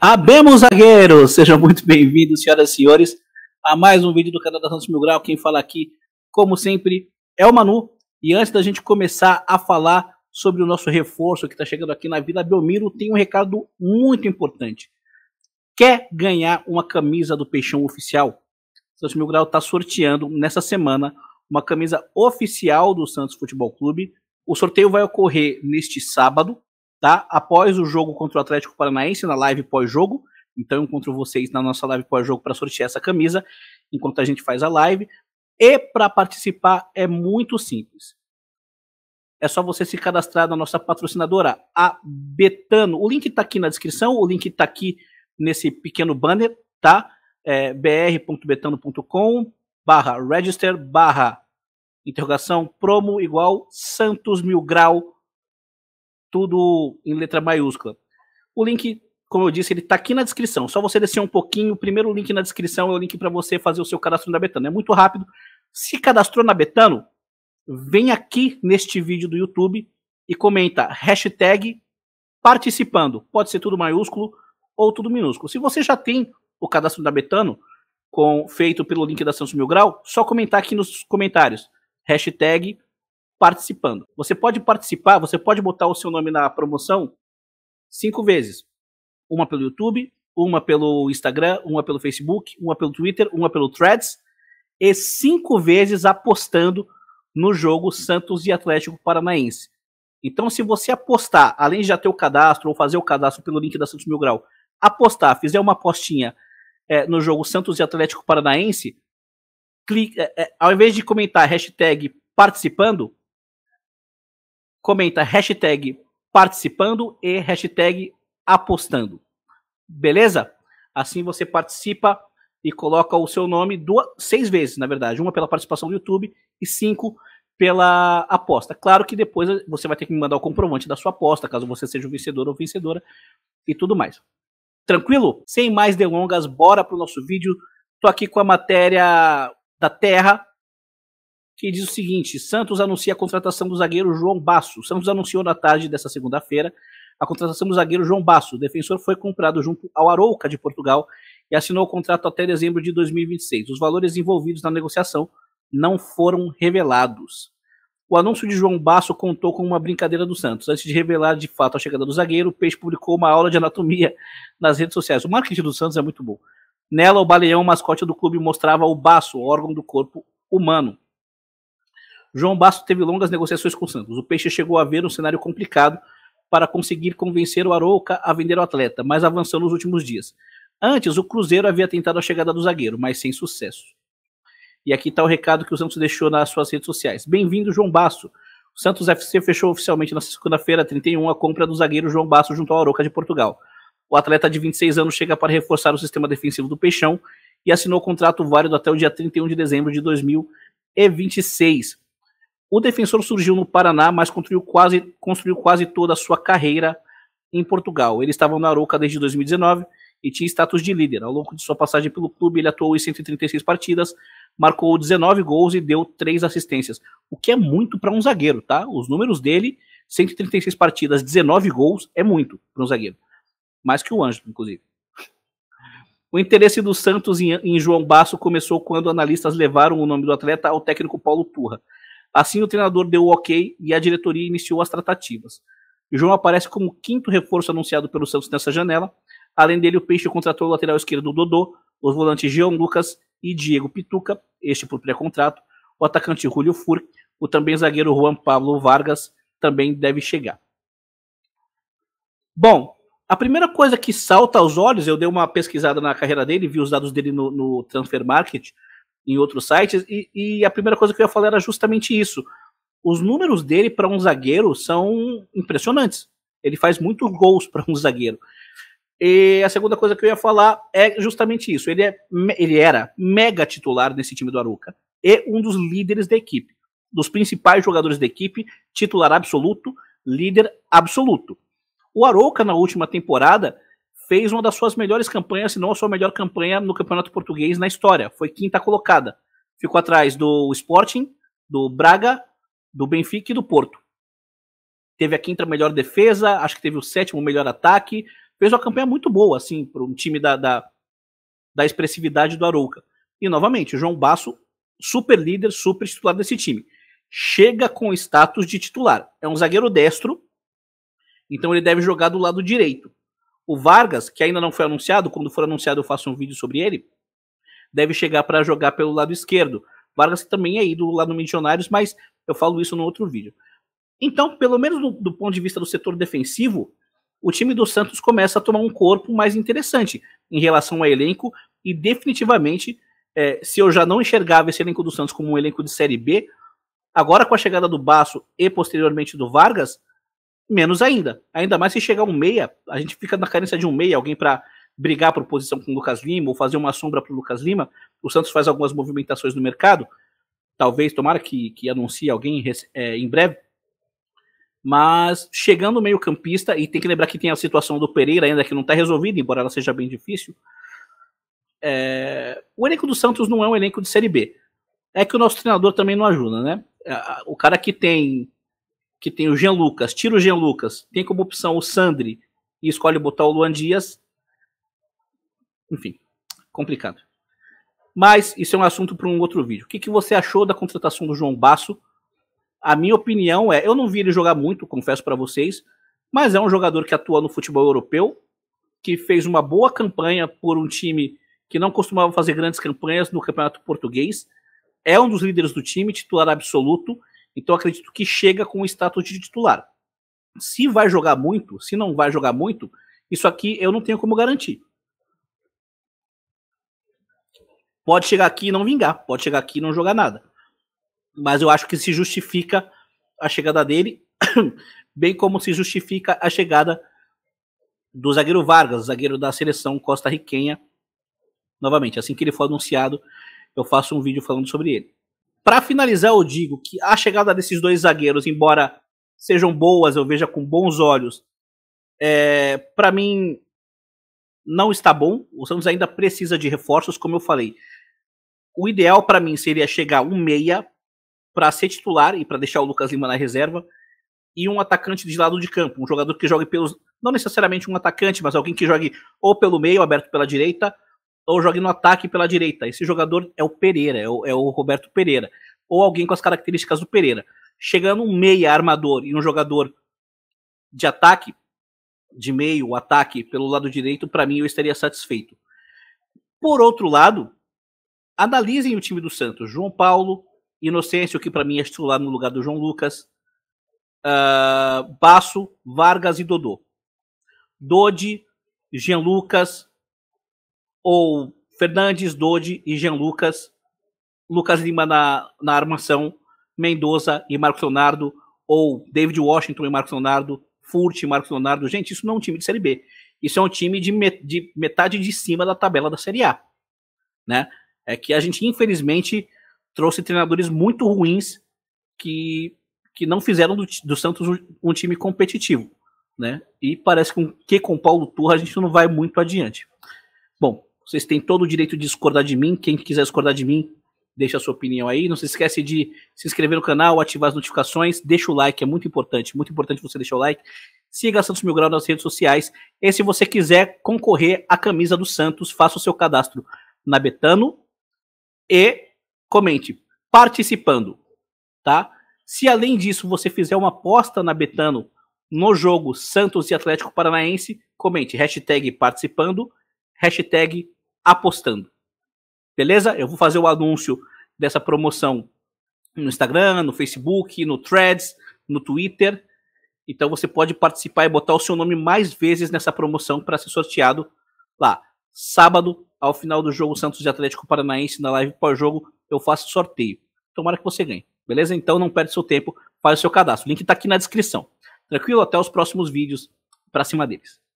Abemos zagueiros! Sejam muito bem-vindos, senhoras e senhores, a mais um vídeo do canal da Santos Mil Grau. Quem fala aqui, como sempre, é o Manu. E antes da gente começar a falar sobre o nosso reforço que está chegando aqui na Vila Belmiro, tem um recado muito importante. Quer ganhar uma camisa do Peixão Oficial? Santos Mil Grau está sorteando nessa semana uma camisa oficial do Santos Futebol Clube. O sorteio vai ocorrer neste sábado, tá? Após o jogo contra o Atlético Paranaense, na live pós-jogo. Então, eu encontro vocês na nossa live pós-jogo para sortear essa camisa, enquanto a gente faz a live. E para participar é muito simples. É só você se cadastrar na nossa patrocinadora, a Betano. O link está aqui na descrição, o link está aqui nesse pequeno banner, tá? É, br.betano.com barra register barra interrogação promo igual Santos Mil Grau tudo em letra maiúscula. O link, como eu disse, ele está aqui na descrição. Só você descer um pouquinho. O primeiro link na descrição é o link para você fazer o seu cadastro na Betano. É muito rápido. Se cadastrou na Betano, vem aqui neste vídeo do YouTube e comenta hashtag participando. Pode ser tudo maiúsculo ou tudo minúsculo. Se você já tem o cadastro da Betano, com, feito pelo link da Santos Mil Grau, só comentar aqui nos comentários. Hashtag participando. Você pode participar, você pode botar o seu nome na promoção cinco vezes. Uma pelo YouTube, uma pelo Instagram, uma pelo Facebook, uma pelo Twitter, uma pelo Threads, e cinco vezes apostando no jogo Santos e Atlético Paranaense. Então, se você apostar, além de já ter o cadastro ou fazer o cadastro pelo link da Santos Mil Grau, apostar, fizer uma apostinha é, no jogo Santos e Atlético Paranaense, clica, é, é, ao invés de comentar hashtag participando, comenta hashtag participando e hashtag apostando. Beleza? Assim você participa e coloca o seu nome duas, seis vezes, na verdade. Uma pela participação do YouTube e cinco pela aposta. Claro que depois você vai ter que me mandar o comprovante da sua aposta, caso você seja o vencedor ou vencedora e tudo mais. Tranquilo? Sem mais delongas, bora pro nosso vídeo. Tô aqui com a matéria da Terra que diz o seguinte: Santos anuncia a contratação do zagueiro João Basso. Santos anunciou na tarde desta segunda-feira a contratação do zagueiro João Basso. O defensor foi comprado junto ao Arouca de Portugal e assinou o contrato até dezembro de 2026. Os valores envolvidos na negociação não foram revelados. O anúncio de João Basso contou com uma brincadeira do Santos. Antes de revelar de fato a chegada do zagueiro, o Peixe publicou uma aula de anatomia nas redes sociais. O marketing do Santos é muito bom. Nela, o baleão, mascote do clube, mostrava o baço, órgão do corpo humano. João Basto teve longas negociações com o Santos. O Peixe chegou a ver um cenário complicado para conseguir convencer o Arouca a vender o atleta, mas avançou nos últimos dias. Antes, o Cruzeiro havia tentado a chegada do zagueiro, mas sem sucesso. E aqui está o recado que o Santos deixou nas suas redes sociais. Bem-vindo, João Basso. O Santos FC fechou oficialmente na segunda-feira, 31, a compra do zagueiro João Basso junto ao Arouca de Portugal. O atleta de 26 anos chega para reforçar o sistema defensivo do Peixão e assinou o contrato válido até o dia 31 de dezembro de 2026. O defensor surgiu no Paraná, mas construiu quase, construiu quase toda a sua carreira em Portugal. Ele estava no Arouca desde 2019 e tinha status de líder. Ao longo de sua passagem pelo clube, ele atuou em 136 partidas, marcou 19 gols e deu 3 assistências, o que é muito para um zagueiro, tá? Os números dele, 136 partidas, 19 gols, é muito para um zagueiro. Mais que o Ângelo, inclusive. O interesse do Santos em, em João Basso começou quando analistas levaram o nome do atleta ao técnico Paulo Turra. Assim, o treinador deu o ok e a diretoria iniciou as tratativas. O João aparece como quinto reforço anunciado pelo Santos nessa janela. Além dele, o Peixe contratou o lateral esquerdo Dodô, os volantes Jean Lucas e Diego Pituca, este por pré-contrato, o atacante Julio Furk, o também zagueiro Juan Pablo Vargas também deve chegar. Bom, a primeira coisa que salta aos olhos, eu dei uma pesquisada na carreira dele, vi os dados dele no, no Transfer Market, em outros sites, e, e a primeira coisa que eu ia falar era justamente isso. Os números dele para um zagueiro são impressionantes. Ele faz muitos gols para um zagueiro. E a segunda coisa que eu ia falar é justamente isso. Ele, é, ele era mega titular nesse time do Aruca e um dos líderes da equipe. Dos principais jogadores da equipe, titular absoluto, líder absoluto. O Arouca, na última temporada, fez uma das suas melhores campanhas, se não a sua melhor campanha no Campeonato Português na história. Foi quinta colocada. Ficou atrás do Sporting, do Braga, do Benfica e do Porto. Teve a quinta melhor defesa, acho que teve o sétimo melhor ataque. Fez uma campanha muito boa, assim, para um time da, da, da, expressividade do Arouca. E, novamente, o João Basso, super líder, super titular desse time. Chega com status de titular. É um zagueiro destro, então ele deve jogar do lado direito. O Vargas, que ainda não foi anunciado, quando for anunciado eu faço um vídeo sobre ele, deve chegar para jogar pelo lado esquerdo. Vargas também é do lá no Missionários, mas eu falo isso no outro vídeo. Então, pelo menos do, do ponto de vista do setor defensivo, o time do Santos começa a tomar um corpo mais interessante em relação ao elenco e definitivamente, é, se eu já não enxergava esse elenco do Santos como um elenco de Série B, agora com a chegada do Baço e posteriormente do Vargas, menos ainda. Ainda mais se chegar um meia, a gente fica na carência de um meia, alguém para brigar por posição com o Lucas Lima ou fazer uma sombra para o Lucas Lima. O Santos faz algumas movimentações no mercado, talvez, tomara que, que anuncie alguém é, em breve. Mas chegando meio-campista, e tem que lembrar que tem a situação do Pereira ainda que não está resolvida, embora ela seja bem difícil. É... O elenco do Santos não é um elenco de Série B. É que o nosso treinador também não ajuda, né? O cara que tem que tem o Jean Lucas, tira o Jean Lucas, tem como opção o Sandri e escolhe botar o Luan Dias. Enfim, complicado. Mas isso é um assunto para um outro vídeo. O que, que você achou da contratação do João Basso? A minha opinião é, eu não vi ele jogar muito, confesso para vocês, mas é um jogador que atua no futebol europeu, que fez uma boa campanha por um time que não costumava fazer grandes campanhas no Campeonato Português. É um dos líderes do time, titular absoluto, então acredito que chega com o status de titular. Se vai jogar muito, se não vai jogar muito, isso aqui eu não tenho como garantir. Pode chegar aqui e não vingar, pode chegar aqui e não jogar nada. Mas eu acho que se justifica a chegada dele, bem como se justifica a chegada do zagueiro Vargas, zagueiro da seleção costa-riquenha. Novamente, assim que ele for anunciado, eu faço um vídeo falando sobre ele. Para finalizar, eu digo que a chegada desses dois zagueiros, embora sejam boas, eu veja com bons olhos, é, para mim não está bom. O Santos ainda precisa de reforços, como eu falei. O ideal para mim seria chegar um meia para ser titular e para deixar o Lucas Lima na reserva e um atacante de lado de campo, um jogador que jogue pelos não necessariamente um atacante, mas alguém que jogue ou pelo meio, aberto pela direita, ou jogue no ataque pela direita. Esse jogador é o Pereira, é o, é o Roberto Pereira. Ou alguém com as características do Pereira. Chegando um meia armador e um jogador de ataque, de meio, ataque pelo lado direito, para mim eu estaria satisfeito. Por outro lado, analisem o time do Santos. João Paulo, Inocêncio, que para mim é titular no lugar do João Lucas, uh, Basso, Vargas e Dodô. Dodi, Jean Lucas, ou Fernandes, Dodi e Jean Lucas, Lucas Lima na, na armação, Mendoza e Marcos Leonardo, ou David Washington e Marcos Leonardo, Furt e Marcos Leonardo. Gente, isso não é um time de Série B. Isso é um time de, met de metade de cima da tabela da Série A. Né? É que a gente, infelizmente, trouxe treinadores muito ruins que, que não fizeram do, do Santos um, um time competitivo. Né? E parece que com, que com Paulo Turra a gente não vai muito adiante. Bom, vocês têm todo o direito de discordar de mim. Quem quiser discordar de mim, deixa a sua opinião aí. Não se esquece de se inscrever no canal, ativar as notificações, deixa o like, é muito importante, muito importante você deixar o like. Siga a Santos Mil Grau nas redes sociais. E se você quiser concorrer à camisa do Santos, faça o seu cadastro na Betano e comente participando, tá? Se além disso você fizer uma aposta na Betano no jogo Santos e Atlético Paranaense, comente hashtag participando, hashtag apostando. Beleza? Eu vou fazer o anúncio dessa promoção no Instagram, no Facebook, no Threads, no Twitter. Então você pode participar e botar o seu nome mais vezes nessa promoção para ser sorteado lá. Sábado, ao final do jogo Santos e Atlético Paranaense, na live pós-jogo, eu faço sorteio. Tomara que você ganhe. Beleza? Então não perde seu tempo, faz o seu cadastro. O link está aqui na descrição. Tranquilo? Até os próximos vídeos. Para cima deles.